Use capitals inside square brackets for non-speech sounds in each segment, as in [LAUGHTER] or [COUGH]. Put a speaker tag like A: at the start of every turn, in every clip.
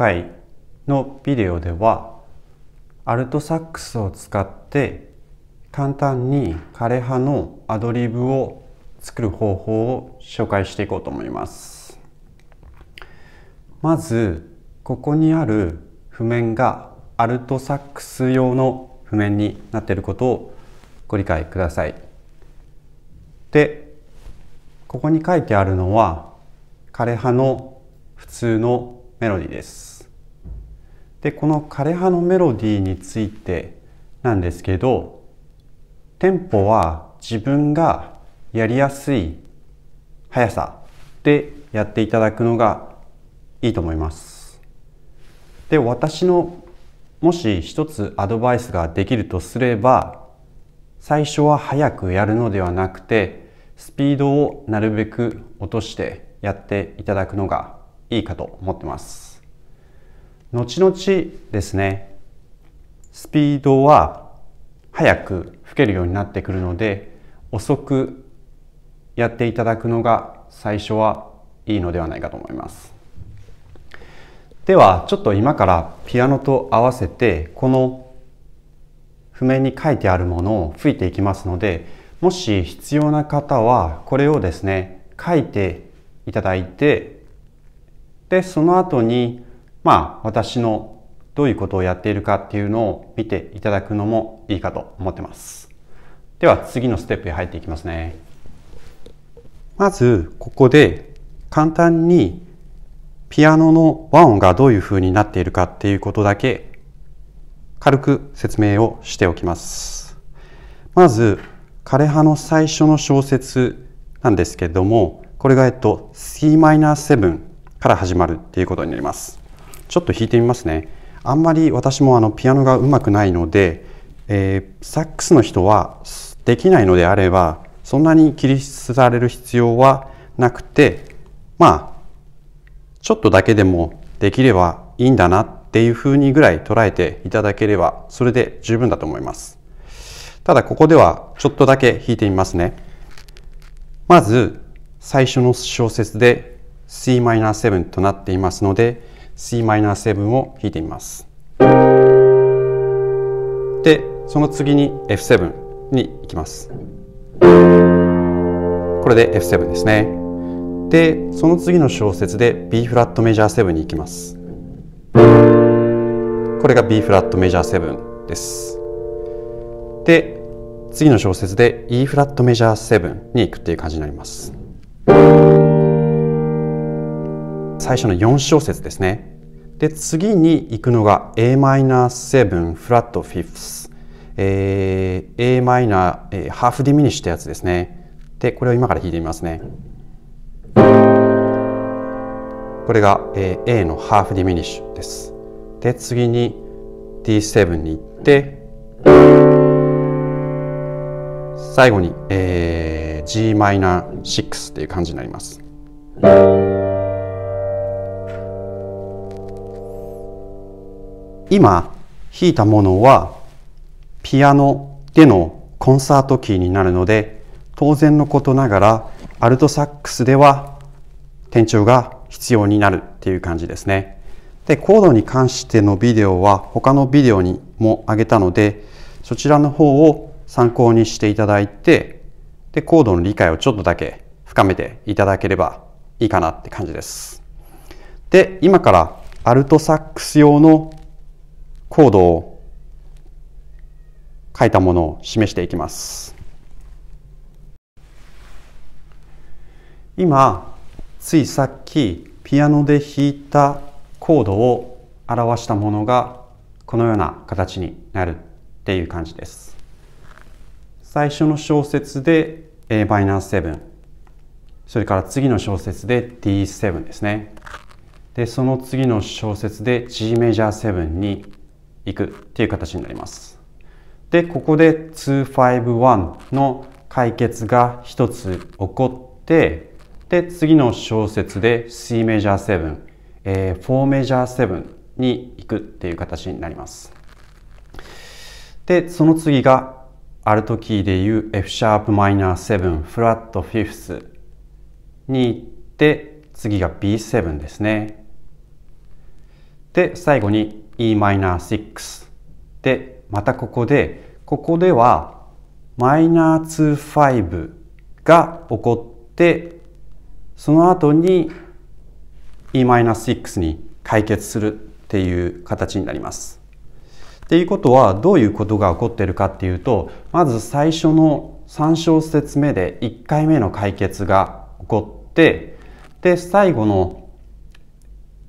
A: 回のビデオではアルトサックスを使って簡単に枯葉のアドリブを作る方法を紹介していこうと思います。まずここにある譜面がアルトサックス用の譜面になっていることをご理解ください。でここに書いてあるのは枯葉の普通のメロディーです。でこの枯葉のメロディーについてなんですけどテンポは自分がやりやすい速さでやっていただくのがいいと思います。で私のもし一つアドバイスができるとすれば最初は速くやるのではなくてスピードをなるべく落としてやっていただくのがいいかと思ってます。後々ですねスピードは早く吹けるようになってくるので遅くやっていただくのが最初はいいのではないかと思いますではちょっと今からピアノと合わせてこの譜面に書いてあるものを吹いていきますのでもし必要な方はこれをですね書いていただいてでその後にまあ私のどういうことをやっているかっていうのを見ていただくのもいいかと思ってます。では次のステップへ入っていきますね。まずここで簡単にピアノの和音がどういう風になっているかっていうことだけ軽く説明をしておきます。まず枯葉の最初の小節なんですけれどもこれがえっと c 7から始まるっていうことになります。ちょっと弾いてみますねあんまり私もあのピアノがうまくないので、えー、サックスの人はできないのであればそんなに切り捨てられる必要はなくてまあちょっとだけでもできればいいんだなっていうふうにぐらい捉えていただければそれで十分だと思いますただここではちょっとだけ弾いてみますねまず最初の小節で Cm7 となっていますので Cm7 を弾いてみます。でその次に F7 に行きます。これで F7 ですね。でその次の小節で B フラットメジャー7に行きます。これが B フラットメジャー7です。で次の小節で E フラットメジャー7に行くっていう感じになります。最初の4小節ですね。で、次に行くのが Am7 フラット 5th。えー、Am、えー、ハーフディミニッシュってやつですね。で、これを今から弾いてみますね。これが、えー、A のハーフディミニッシュです。で、次に D7 に行って、最後に、えー、Gm6 っていう感じになります。今弾いたものはピアノでのコンサートキーになるので当然のことながらアルトサックスでは転調が必要になるっていう感じですね。でコードに関してのビデオは他のビデオにもあげたのでそちらの方を参考にしていただいてでコードの理解をちょっとだけ深めていただければいいかなって感じです。で今からアルトサックス用のコードを書いたものを示していきます。今、ついさっきピアノで弾いたコードを表したものがこのような形になるっていう感じです。最初の小節で a ブ7それから次の小節で D7 ですね。で、その次の小節で G メジャー7にいくっていう形になります。で、ここで251の解決が一つ起こって、で、次の小節で C メジャー7、えー、4メジャー7に行くっていう形になります。で、その次がアルトキーでいう F シャープマイナー7フラットフィフスに行って、次が B7 ですね。で、最後に Em6 でまたここでここでは -25 が起こってその後に Em6 に解決するっていう形になります。っていうことはどういうことが起こっているかっていうとまず最初の3小節目で1回目の解決が起こってで最後の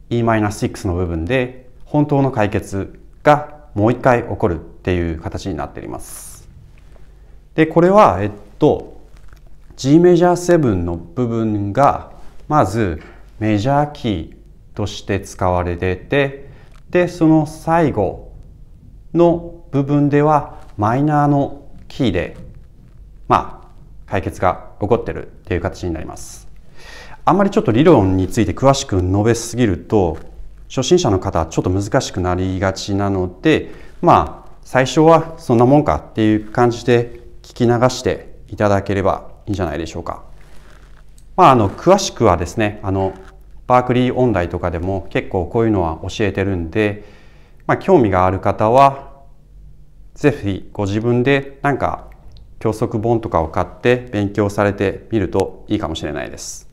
A: Em6 の部分で本当の解決がもう一回起こるっていう形になっています。でこれは、えっと、G メジャー7の部分がまずメジャーキーとして使われててでその最後の部分ではマイナーのキーで、まあ、解決が起こってるっていう形になります。あんまりちょっと理論について詳しく述べすぎると初心者の方はちょっと難しくなりがちなのでまあ最初はそんなもんかっていう感じで聞き流していただければいいんじゃないでしょうか。まあ、あの詳しくはですねあのバークリー音大とかでも結構こういうのは教えてるんで、まあ、興味がある方は是非ご自分でなんか教則本とかを買って勉強されてみるといいかもしれないです。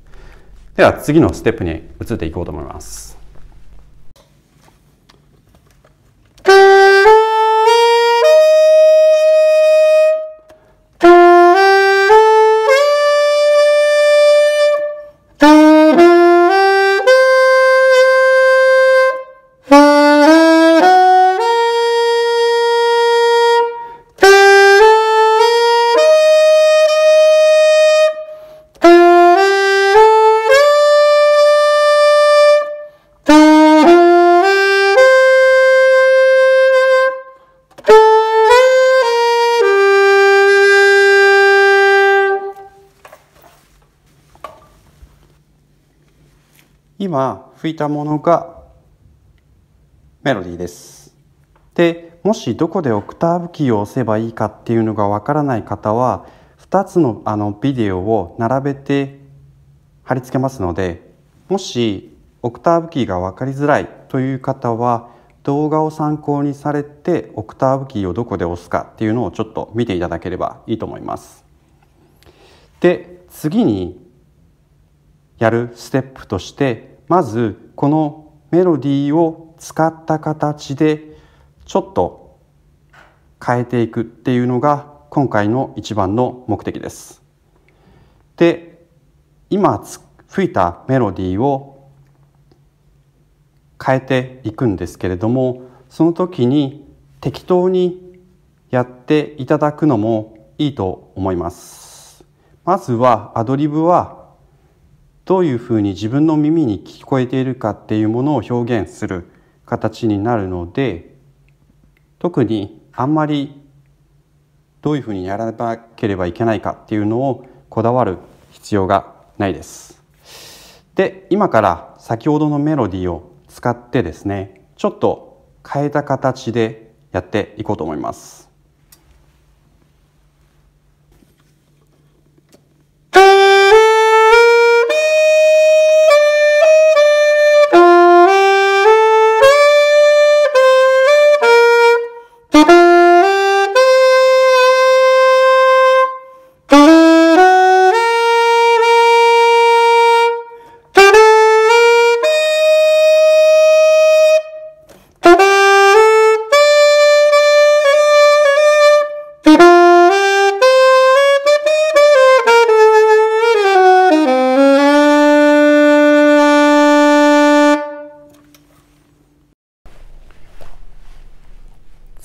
A: では次のステップに移っていこうと思います。Boo! [LAUGHS] 今吹いたものがメロディーです。で、もしどこでオクターブキーを押せばいいかっていうのがわからない方は、2つのあのビデオを並べて貼り付けますので、もしオクターブキーが分かりづらいという方は、動画を参考にされてオクターブキーをどこで押すかっていうのをちょっと見ていただければいいと思います。で次にやるステップとしてまずこのメロディーを使った形でちょっと変えていくっていうのが今回の一番の目的です。で今吹いたメロディーを変えていくんですけれどもその時に適当にやっていただくのもいいと思います。まずはアドリブはどういうふうに自分の耳に聞こえているかっていうものを表現する形になるので特にあんまりどういうふうにやらなければいけないかっていうのをこだわる必要がないです。で今から先ほどのメロディーを使ってですねちょっと変えた形でやっていこうと思います。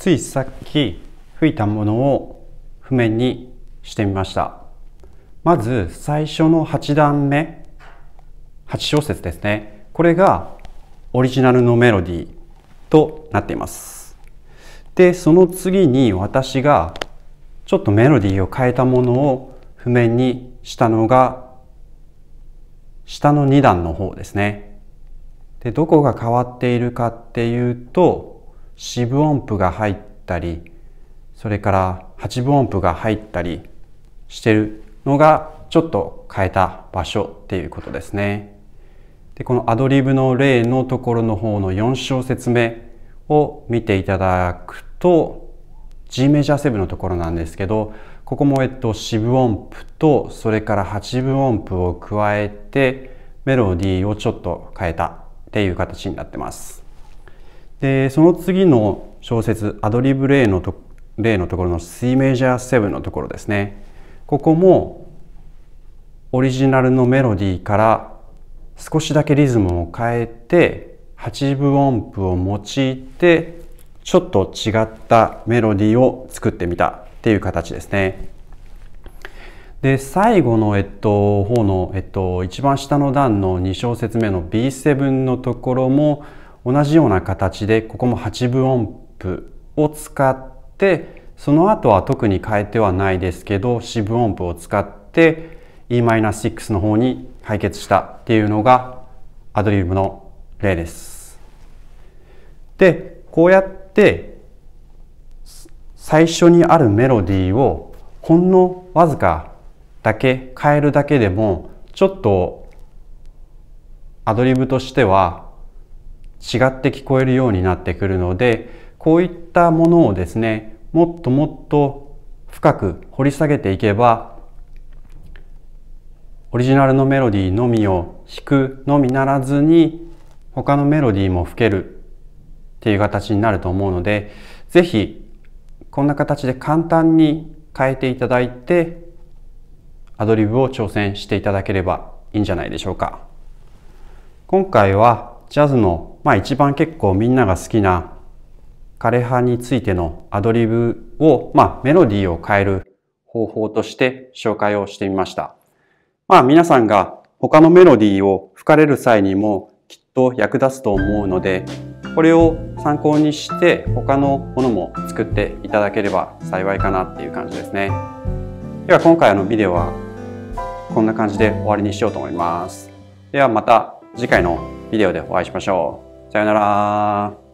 A: ついさっき吹いたものを譜面にしてみましたまず最初の8段目8小節ですねこれがオリジナルのメロディーとなっていますでその次に私がちょっとメロディーを変えたものを譜面にしたのが下の2段の方ですねでどこが変わっているかっていうと四分音符が入ったりそれから八分音符が入ったりしてるのがちょっと変えた場所っていうことですね。でこのアドリブの例のところの方の4小節目を見ていただくと G メジャー7のところなんですけどここもえっと四分音符とそれから八分音符を加えてメロディーをちょっと変えたっていう形になってます。でその次の小説「アドリブ例のと例のところの C メジャー7のところですねここもオリジナルのメロディーから少しだけリズムを変えて8分音符を用いてちょっと違ったメロディーを作ってみたっていう形ですね。で最後の、えっと、方の、えっと、一番下の段の2小節目の B7 のところも同じような形でここも8分音符を使ってその後は特に変えてはないですけど四分音符を使って Em6 の方に解決したっていうのがアドリブの例です。でこうやって最初にあるメロディーをほんのわずかだけ変えるだけでもちょっとアドリブとしては違って聞こえるようになってくるのでこういったものをですねもっともっと深く掘り下げていけばオリジナルのメロディーのみを弾くのみならずに他のメロディーも吹けるっていう形になると思うので是非こんな形で簡単に変えていただいてアドリブを挑戦していただければいいんじゃないでしょうか。今回はジャズの、まあ、一番結構みんなが好きな枯葉についてのアドリブを、まあ、メロディーを変える方法として紹介をしてみました。まあ皆さんが他のメロディーを吹かれる際にもきっと役立つと思うので、これを参考にして他のものも作っていただければ幸いかなっていう感じですね。では今回のビデオはこんな感じで終わりにしようと思います。ではまた次回のビデオでお会いしましょう。さようなら。